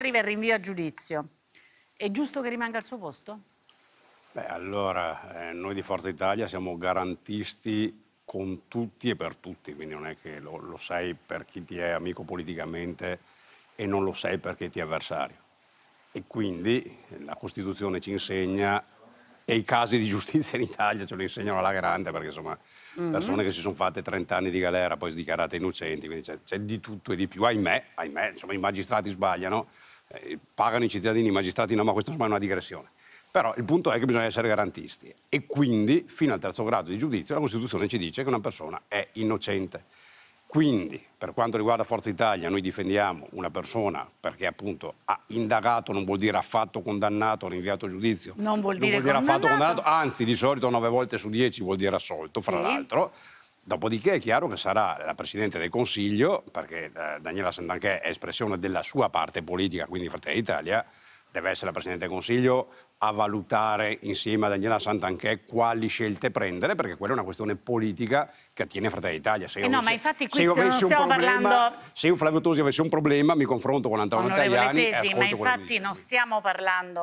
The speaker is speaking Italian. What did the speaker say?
arriva il rinvio a giudizio, è giusto che rimanga al suo posto? Beh, allora, eh, noi di Forza Italia siamo garantisti con tutti e per tutti, quindi non è che lo, lo sei per chi ti è amico politicamente e non lo sei perché ti è avversario. E quindi eh, la Costituzione ci insegna e i casi di giustizia in Italia ce lo insegnano alla grande perché insomma mm-hmm. persone che si sono fatte 30 anni di galera poi dichiarate innocenti, quindi c'è, c'è di tutto e di più, ahimè, ahimè, insomma i magistrati sbagliano, eh, pagano i cittadini, i magistrati no, ma questa insomma è una digressione. Però il punto è che bisogna essere garantisti e quindi fino al terzo grado di giudizio la Costituzione ci dice che una persona è innocente. Quindi, per quanto riguarda Forza Italia, noi difendiamo una persona perché appunto ha indagato, non vuol dire affatto condannato, rinviato a giudizio. Non vuol dire, non vuol dire affatto condannato, anzi di solito nove volte su dieci vuol dire assolto, fra sì. l'altro. Dopodiché è chiaro che sarà la Presidente del Consiglio, perché eh, Daniela Santanchè è espressione della sua parte politica, quindi Fratelli d'Italia, deve essere la Presidente del Consiglio a valutare insieme a Daniela Santanchè quali scelte prendere, perché quella è una questione politica che attiene Fratelli d'Italia. Se, eh no, se, se io, avessi un problema, parlando... se io Flavio Tosi avessi un problema, mi confronto con Antonio Tajani e ascolto Ma infatti non stiamo parlando...